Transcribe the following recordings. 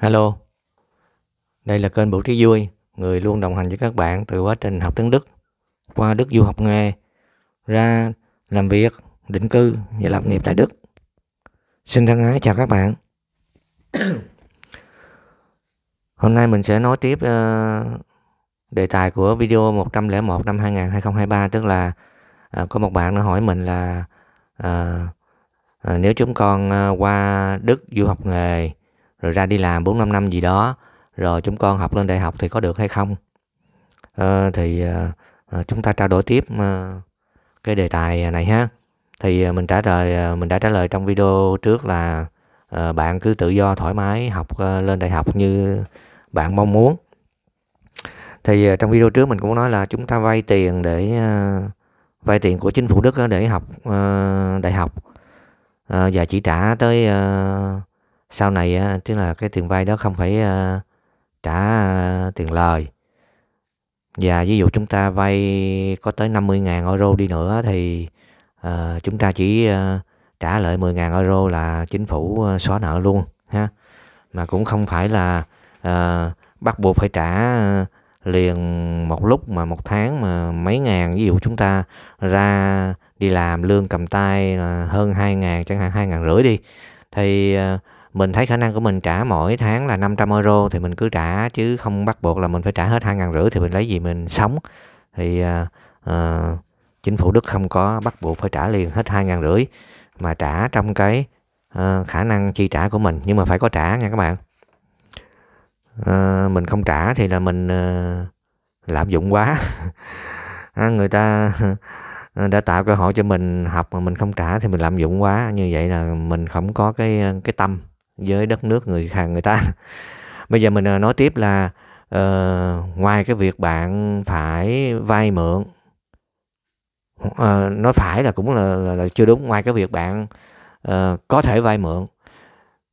Hello, đây là kênh Bổ Trí Vui, người luôn đồng hành với các bạn từ quá trình học tiếng Đức, qua Đức du học nghề, ra làm việc, định cư và lập nghiệp tại Đức. Xin thân ái chào các bạn. Hôm nay mình sẽ nói tiếp uh, đề tài của video 101 năm 2000, 2023 tức là uh, có một bạn nó hỏi mình là uh, uh, nếu chúng con uh, qua Đức du học nghề rồi ra đi làm 4 5 năm gì đó rồi chúng con học lên đại học thì có được hay không à, thì à, chúng ta trao đổi tiếp à, cái đề tài này ha thì mình trả lời mình đã trả lời trong video trước là à, bạn cứ tự do thoải mái học à, lên đại học như bạn mong muốn thì à, trong video trước mình cũng nói là chúng ta vay tiền để à, vay tiền của chính phủ Đức để học à, đại học à, và chỉ trả tới à, sau này tức là cái tiền vay đó không phải ờ, trả ờ, tiền lời và ví dụ chúng ta vay có tới 50.000 euro đi nữa thì uh, chúng ta chỉ uh, trả lại 10.000 euro là chính phủ uh, xóa nợ luôn ha mà cũng không phải là uh, bắt buộc phải trả uh, liền một lúc mà một tháng mà mấy ngàn ví dụ chúng ta ra đi làm lương cầm tay là hơn 2 ngàn chẳng hạn hai ngàn rưỡi đi thì uh, mình thấy khả năng của mình trả mỗi tháng là 500 euro thì mình cứ trả chứ không bắt buộc là mình phải trả hết hai ngàn rưỡi thì mình lấy gì mình sống thì uh, uh, chính phủ Đức không có bắt buộc phải trả liền hết hai ngàn rưỡi mà trả trong cái uh, khả năng chi trả của mình nhưng mà phải có trả nha các bạn uh, mình không trả thì là mình uh, lạm dụng quá à, người ta đã tạo cơ hội cho mình học mà mình không trả thì mình lạm dụng quá như vậy là mình không có cái cái tâm với đất nước người khác người ta bây giờ mình ờ, nói tiếp là uh, ngoài cái việc bạn phải vay mượn uh, nói phải là cũng là, là, là chưa đúng ngoài cái việc bạn uh, có thể vay mượn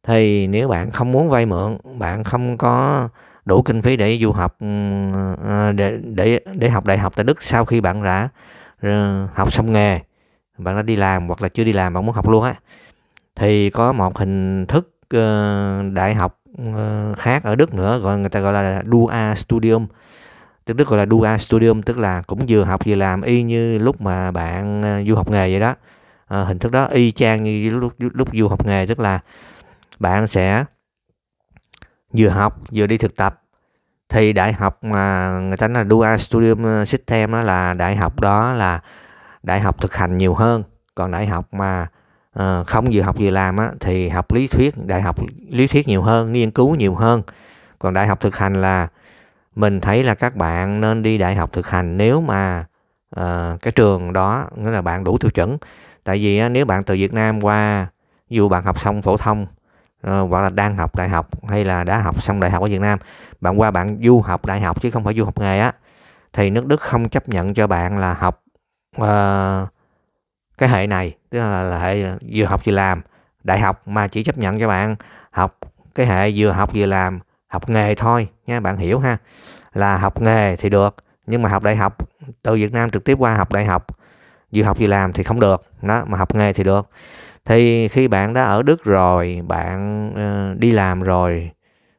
thì nếu bạn không muốn vay mượn bạn không có đủ kinh phí để du học uh, để để để học đại học tại Đức sau khi bạn đã uh, học xong nghề bạn đã đi làm hoặc là chưa đi làm bạn muốn học luôn á thì có một hình thức Ờ, đại học ờ, khác ở Đức nữa gọi người ta gọi là Dua Studium tức Đức gọi là Dua Studium tức là cũng vừa học vừa làm y như lúc mà bạn ờ, du học nghề vậy đó à, hình thức đó y chang như lúc lúc du học nghề tức là bạn sẽ vừa học vừa đi thực tập thì đại học mà người ta nói là Dual Studium System đó là đại học đó là đại học thực hành nhiều hơn còn đại học mà Ờ, không vừa học vừa làm á, thì học lý thuyết đại học lý thuyết nhiều hơn nghiên cứu nhiều hơn còn đại học thực hành là mình thấy là các bạn nên đi đại học thực hành nếu mà uh, cái trường đó nghĩa là bạn đủ tiêu chuẩn tại vì á, nếu bạn từ Việt Nam qua dù bạn học xong phổ thông uh, hoặc là đang học đại học hay là đã học xong đại học ở Việt Nam bạn qua bạn du học đại học chứ không phải du học nghề á thì nước Đức không chấp nhận cho bạn là học uh, cái hệ này tức là, là hệ vừa học vừa làm đại học mà chỉ chấp nhận cho bạn học cái hệ vừa học vừa làm học nghề thôi nha bạn hiểu ha là học nghề thì được nhưng mà học đại học từ Việt Nam trực tiếp qua học đại học vừa học vừa làm thì không được đó mà học nghề thì được thì khi bạn đã ở Đức rồi bạn uh, đi làm rồi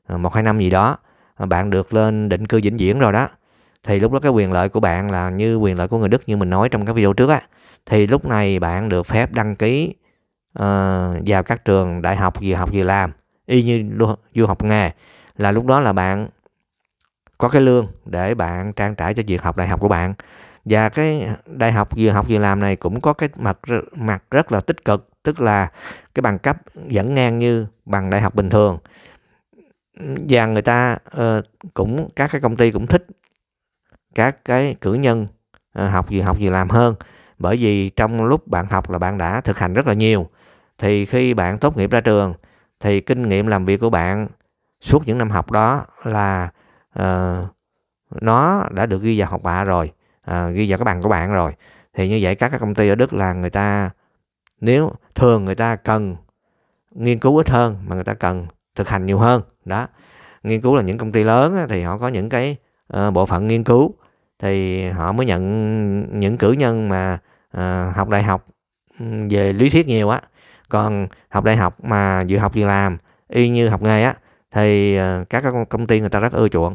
ờ, một hai năm gì đó ờ, bạn được lên định cư vĩnh viễn rồi đó thì lúc đó cái quyền lợi của bạn là như quyền lợi của người Đức như mình nói trong các video trước á thì lúc này bạn được phép đăng ký uh, vào các trường đại học vừa học vừa làm y như du học nghề là lúc đó là bạn có cái lương để bạn trang trải cho việc học đại học của bạn và cái đại học vừa học vừa làm này cũng có cái mặt mặt rất là tích cực tức là cái bằng cấp vẫn ngang như bằng đại học bình thường và người ta uh, cũng các cái công ty cũng thích các cái cử nhân uh, học vừa học vừa làm hơn bởi vì trong lúc bạn học là bạn đã thực hành rất là nhiều thì khi bạn tốt nghiệp ra trường thì kinh nghiệm làm việc của bạn suốt những năm học đó là uh, nó đã được ghi vào học bạ rồi uh, ghi vào cái bằng của bạn rồi thì như vậy các các công ty ở Đức là người ta nếu thường người ta cần nghiên cứu ít hơn mà người ta cần thực hành nhiều hơn đó nghiên cứu là những công ty lớn thì họ có những cái uh, bộ phận nghiên cứu thì họ mới nhận những cử nhân mà à, học đại học ừ, về lý thuyết nhiều á còn học đại học mà vừa học vừa làm y như học nghề á thì ờ, các công ty người ta rất ưa chuộng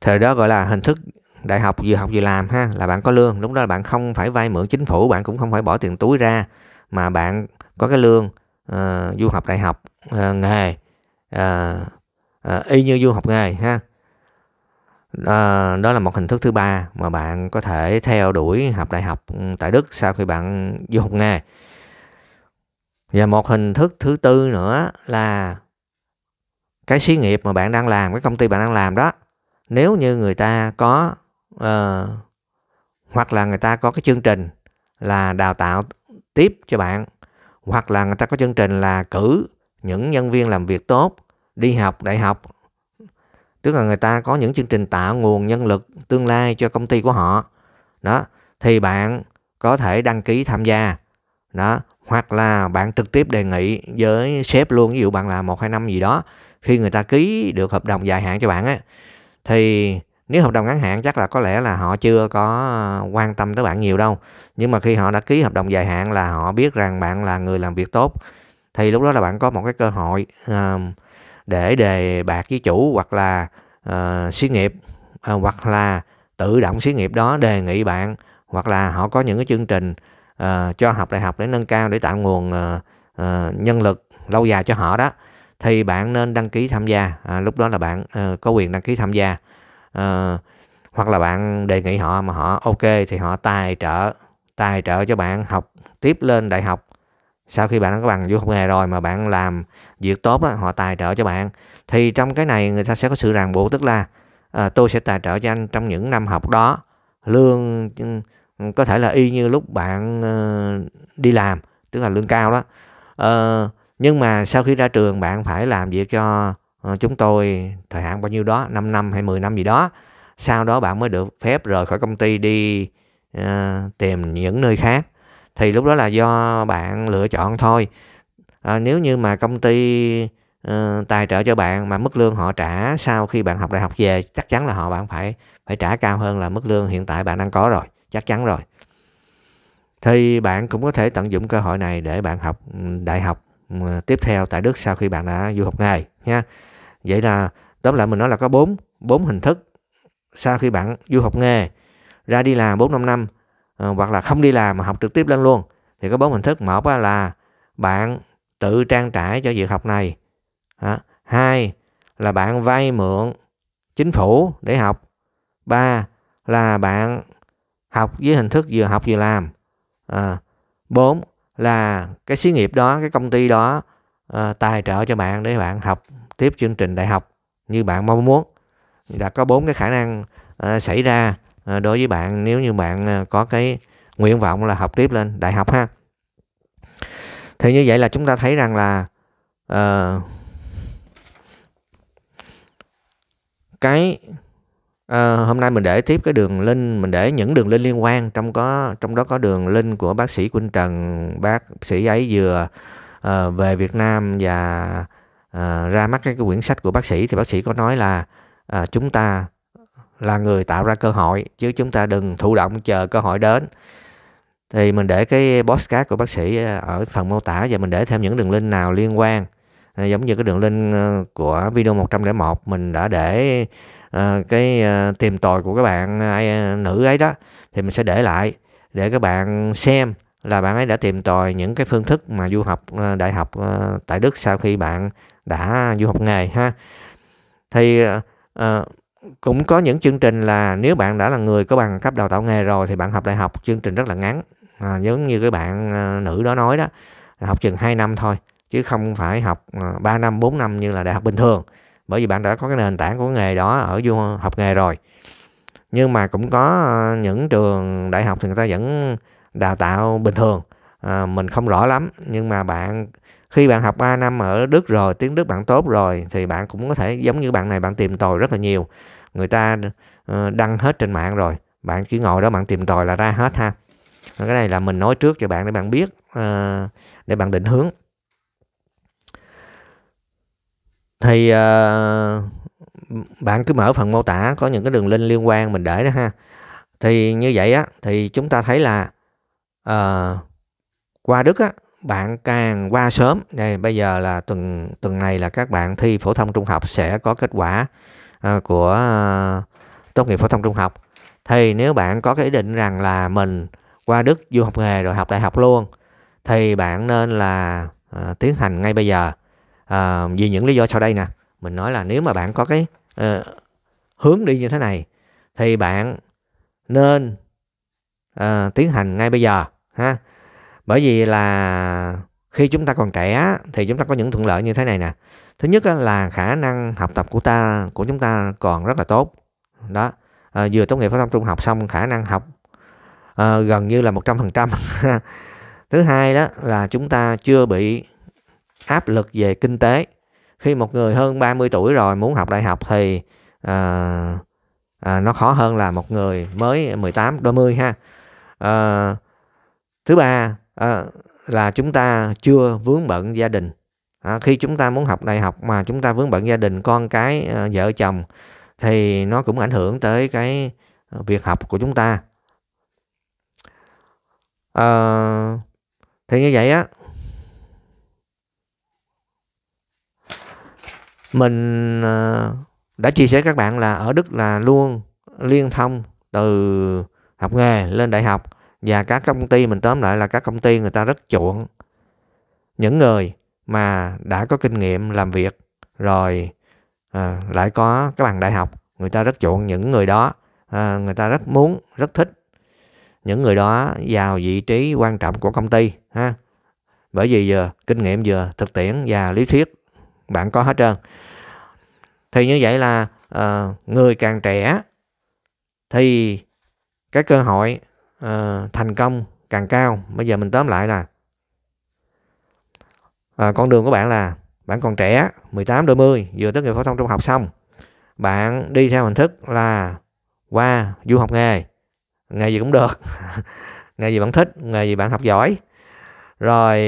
thời đó gọi là hình thức đại học vừa học vừa làm ha là bạn có lương lúc đó bạn không phải vay mượn chính phủ bạn cũng không phải bỏ tiền túi ra mà bạn có cái lương uh, du học đại học uh, nghề uh, uh, y như du học nghề ha đó, ờ, đó là một hình thức thứ ba mà bạn có thể theo đuổi học đại học ừ, tại Đức sau khi bạn du học nghề và một hình thức thứ tư nữa là cái xí nghiệp mà bạn đang làm cái công ty bạn đang làm đó nếu như người ta có uh, hoặc là người ta có cái chương trình là đào tạo tiếp cho bạn hoặc là người ta có chương trình là cử những nhân viên làm việc tốt đi học đại học tức là người ta có những chương trình tạo nguồn nhân lực tương lai cho công ty của họ đó thì bạn có thể đăng ký tham gia đó hoặc là bạn trực tiếp đề nghị với sếp luôn ví dụ bạn làm một hai năm gì đó khi người ta ký được hợp đồng dài hạn cho bạn á thì nếu hợp đồng ngắn hạn chắc là có lẽ là họ chưa có quan tâm tới bạn nhiều đâu nhưng mà khi họ đã ký hợp đồng dài hạn là họ biết rằng bạn là người làm việc tốt thì lúc đó là bạn có một cái cơ hội uh, để đề bạc với chủ hoặc là uh, xí nghiệp uh, hoặc là tự động xí nghiệp đó đề nghị bạn hoặc là họ có những cái chương trình uh, cho học đại học để nâng cao để tạo nguồn uh, uh, nhân lực lâu dài cho họ đó thì bạn nên đăng ký tham gia à, lúc đó là bạn uh, có quyền đăng ký tham gia uh, hoặc là bạn đề nghị họ mà họ ok thì họ tài trợ tài trợ cho bạn học tiếp lên đại học sau khi bạn có bằng du học nghề rồi mà bạn làm việc tốt đó họ tài trợ cho bạn thì trong cái này người ta sẽ có sự ràng buộc tức là à, tôi sẽ tài trợ cho anh trong những năm học đó lương có thể là y như lúc bạn uh, đi làm tức là lương cao đó uh, nhưng mà sau khi ra trường bạn phải làm việc cho uh, chúng tôi thời hạn bao nhiêu đó 5 năm hay 10 năm gì đó sau đó bạn mới được phép rời khỏi công ty đi uh, tìm những nơi khác thì lúc đó là do bạn lựa chọn thôi à, nếu như mà công ty uh, tài trợ cho bạn mà mức lương họ trả sau khi bạn học đại học về chắc chắn là họ bạn phải phải trả cao hơn là mức lương hiện tại bạn đang có rồi chắc chắn rồi thì bạn cũng có thể tận dụng cơ hội này để bạn học ừ, đại học ừ, tiếp theo tại Đức sau khi bạn đã du học nghề nha vậy là tóm lại mình nói là có bốn bốn hình thức sau khi bạn du học nghề ra đi làm 4 năm năm Ờ, hoặc là không đi làm mà học trực tiếp lên luôn thì có bốn hình thức một là bạn tự trang trải cho việc học này đó. hai là bạn vay mượn chính phủ để học ba là bạn học với hình thức vừa học vừa làm à, bốn là cái xí nghiệp đó cái công ty đó à, tài trợ cho bạn để bạn học tiếp chương trình đại học như bạn mong muốn là có bốn cái khả năng à, xảy ra À, đối với bạn nếu như bạn à, có cái nguyện vọng là học tiếp lên đại học ha thì như vậy là chúng ta thấy rằng là uh, cái À, hôm nay mình để tiếp cái đường link mình để những đường link liên quan trong có trong đó có đường link của bác sĩ Quỳnh Trần bác sĩ ấy vừa à, về Việt Nam và à, ra mắt cái, quyển sách của bác sĩ thì bác sĩ có nói là à, chúng ta là người tạo ra cơ hội chứ chúng ta đừng thụ động chờ cơ hội đến thì mình để cái podcast của bác sĩ ờ, ở phần mô tả và mình để thêm những đường link nào liên quan ờ, giống như cái đường link ờ, của video 101 mình đã để cái tìm tòi của các bạn nữ ấy đó thì mình sẽ để lại để các bạn xem là bạn ấy đã tìm tòi những cái phương thức mà du học đại học tại Đức sau khi bạn đã du học nghề ha thì cũng có những chương trình là nếu bạn đã là người có bằng cấp đào tạo nghề rồi thì bạn học đại học chương trình rất là ngắn à, giống như cái bạn à, nữ đó nói đó học chừng 2 năm thôi chứ không phải học à, 3 năm 4 năm như là đại học bình thường bởi vì bạn đã có cái nền tảng của nghề đó ở du học nghề rồi nhưng mà cũng có à, những trường đại học thì người ta vẫn đào tạo bình thường à, mình không rõ lắm nhưng mà bạn khi bạn học 3 năm ở Đức rồi tiếng Đức bạn tốt rồi thì bạn cũng có thể giống như bạn này bạn tìm tòi rất là nhiều người ta ờ, đăng hết trên mạng rồi bạn chỉ ngồi đó bạn tìm tòi là ra hết ha cái này là mình nói trước cho bạn để bạn biết ờ, để bạn định hướng thì ờ, bạn cứ mở phần mô tả có những cái đường link liên quan mình để đó ha thì như vậy á thì chúng ta thấy là uh, qua đức á bạn càng qua sớm này bây giờ là tuần tuần này là các bạn thi phổ thông trung học sẽ có kết quả À, của à, tốt nghiệp phổ thông trung học thì nếu bạn có cái ý định rằng là mình qua Đức du học nghề rồi học đại học luôn thì bạn nên là à, tiến hành ngay bây giờ à, vì những lý do sau đây nè mình nói là nếu mà bạn có cái à, hướng đi như thế này thì bạn nên à, tiến hành ngay bây giờ ha bởi vì là khi chúng ta còn trẻ thì chúng ta có những thuận lợi như thế này nè thứ nhất là khả năng học tập của ta của chúng ta còn rất là tốt đó à, vừa tốt nghiệp phổ thông trung học xong khả năng học à, gần như là 100% thứ hai đó là chúng ta chưa bị áp lực về kinh tế khi một người hơn 30 tuổi rồi muốn học đại học thì à, à, nó khó hơn là một người mới 18 đôi mươi ha à, thứ ba à, là chúng ta chưa vướng bận gia đình à, khi chúng ta muốn học đại học mà chúng ta vướng bận gia đình con cái ờ, vợ chồng thì nó cũng ảnh hưởng tới cái ờ, việc học của chúng ta à, thì như vậy á mình đã chia sẻ các bạn là ở Đức là luôn liên thông từ học nghề lên đại học và các công ty mình tóm lại là các công ty người ta rất chuộng những người mà đã có kinh nghiệm làm việc rồi à, lại có cái bằng đại học người ta rất chuộng những người đó à, người ta rất muốn rất thích những người đó vào vị trí quan trọng của công ty ha bởi vì vừa kinh nghiệm vừa thực tiễn và lý thuyết bạn có hết trơn thì như vậy là à, người càng trẻ thì cái cơ hội à, thành công càng cao bây giờ mình tóm lại là à, con đường của bạn là bạn còn trẻ 18 đôi mươi vừa tốt nghiệp phổ thông trung học xong bạn đi theo hình thức là qua du học nghề nghề gì cũng được nghề gì bạn thích nghề gì bạn học giỏi rồi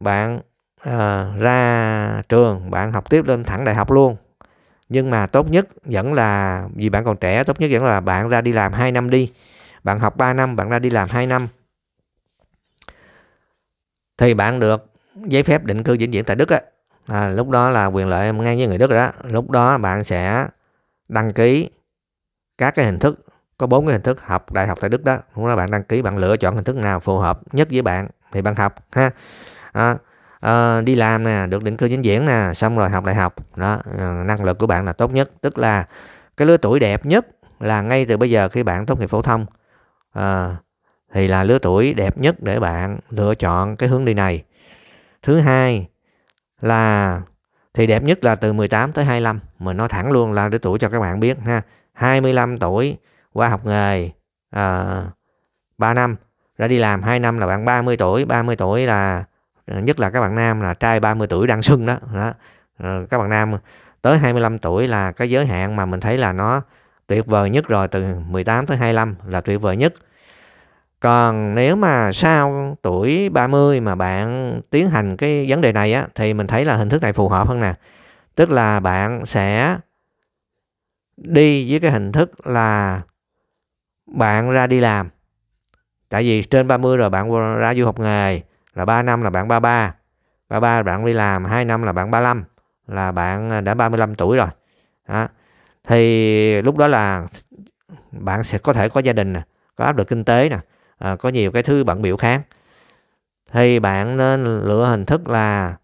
bạn à, ra trường bạn học tiếp lên thẳng đại học luôn nhưng mà tốt nhất vẫn là vì bạn còn trẻ tốt nhất vẫn là bạn ra đi làm 2 năm đi bạn học 3 năm bạn ra đi làm 2 năm thì bạn được giấy phép định cư vĩnh viễn tại Đức á, à, lúc đó là quyền lợi ngang với người Đức rồi đó. Lúc đó bạn sẽ đăng ký các cái hình thức có bốn cái hình thức học đại học tại Đức đó. Lúc đó bạn đăng ký bạn lựa chọn hình thức nào phù hợp nhất với bạn thì bạn học ha. À, à, đi làm nè, được định cư chính diễn nè, xong rồi học đại học đó, à, năng lực của bạn là tốt nhất, tức là cái lứa tuổi đẹp nhất là ngay từ bây giờ khi bạn tốt nghiệp phổ thông. À, thì là lứa tuổi đẹp nhất để bạn lựa chọn cái hướng đi này Thứ hai là thì đẹp nhất là từ 18 tới 25. Mình nói thẳng luôn là để tuổi cho các bạn biết ha. 25 tuổi qua học nghề à, 3 năm ra đi làm 2 năm là bạn 30 tuổi, 30 tuổi là ờ, nhất là các bạn nam là trai 30 tuổi đang sưng đó. đó. Ờ, các bạn nam tới 25 tuổi là cái giới hạn mà mình thấy là nó tuyệt vời nhất rồi từ 18 tới 25 là tuyệt vời nhất còn nếu mà sau tuổi 30 mà bạn tiến hành cái vấn đề này á thì mình thấy là hình thức này phù hợp hơn nè. Tức là bạn sẽ đi với cái hình thức là bạn ra đi làm. Tại vì trên 30 rồi bạn ra du học nghề là 3 năm là bạn 33, 33 là bạn đi làm 2 năm là bạn 35 là bạn đã 35 tuổi rồi. Đó. Thì lúc đó là bạn sẽ có thể có gia đình nè, có áp lực kinh tế nè à, có nhiều cái thứ bận biểu khác thì bạn nên lựa hình thức là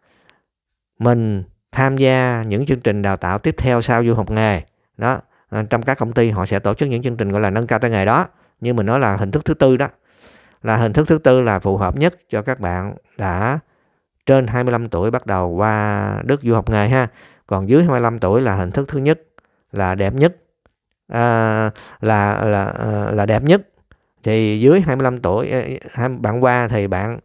mình tham gia những chương trình đào tạo tiếp theo sau du học nghề đó à, trong các công ty họ sẽ tổ chức những chương trình gọi là nâng cao tay nghề đó như mình nói là hình thức thứ tư đó là hình thức thứ tư là phù hợp nhất cho các bạn đã trên 25 tuổi bắt đầu qua Đức du học nghề ha còn dưới 25 tuổi là hình thức thứ nhất là đẹp nhất à, là là à, là đẹp nhất thì dưới 25 tuổi bạn qua thì bạn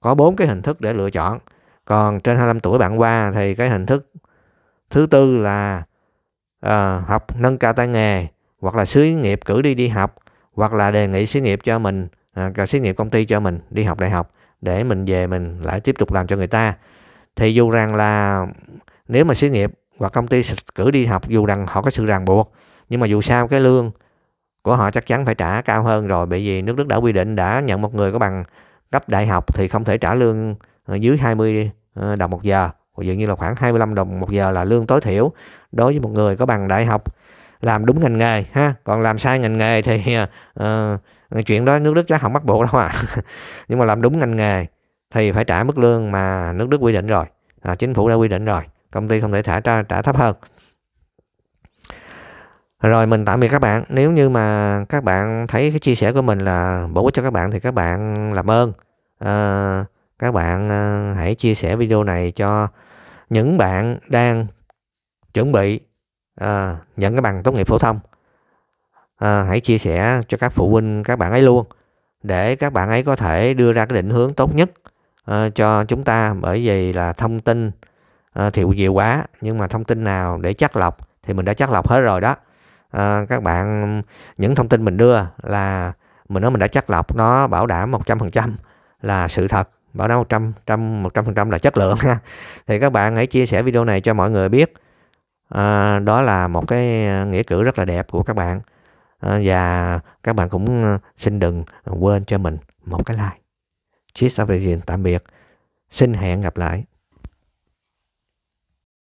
có bốn cái hình thức để lựa chọn còn trên 25 tuổi bạn qua thì cái hình thức thứ tư là uh, học nâng cao tay nghề hoặc là xí nghiệp cử đi đi học hoặc là đề nghị xí nghiệp cho mình uh, xí nghiệp công ty cho mình đi học đại học để mình về mình lại tiếp tục làm cho người ta thì dù rằng là nếu mà xí nghiệp hoặc công ty cử đi học dù rằng họ có sự ràng buộc nhưng mà dù sao cái lương của họ chắc chắn phải trả cao hơn rồi bởi vì nước Đức đã quy định đã nhận một người có bằng cấp đại học thì không thể trả lương ờ, dưới 20 ờ, đồng một giờ dường như là khoảng 25 đồng một giờ là lương tối thiểu đối với một người có bằng đại học làm đúng ngành nghề ha còn làm sai ngành nghề thì uh, chuyện đó nước Đức chắc không bắt buộc đâu à nhưng mà làm đúng ngành nghề thì phải trả mức lương mà nước Đức quy định rồi à, chính phủ đã quy định rồi công ty không thể trả trả, trả thấp hơn rồi mình tạm biệt các bạn nếu như mà các bạn thấy cái chia sẻ của mình là bổ ích cho các bạn thì các bạn làm ơn uh, các bạn uh, hãy chia sẻ video này cho những bạn đang chuẩn bị uh, nhận cái bằng tốt nghiệp phổ thông à, hãy chia sẻ cho các phụ huynh các bạn ấy luôn để các bạn ấy có thể đưa ra cái định hướng tốt nhất à, cho chúng ta bởi vì là thông tin à, thiệu nhiều quá nhưng mà thông tin nào để chắc lọc thì mình đã chắc lọc hết rồi đó à, các bạn những thông tin mình đưa là mình nói mình đã chắc lọc nó bảo đảm 100% là sự thật bảo đảm 100 trăm 100% là chất lượng ha thì các bạn hãy chia sẻ video này cho mọi người biết à, đó là một cái nghĩa cử rất là đẹp của các bạn à, và các bạn cũng xin đừng quên cho mình một cái like Cheers Aversion tạm biệt xin hẹn gặp lại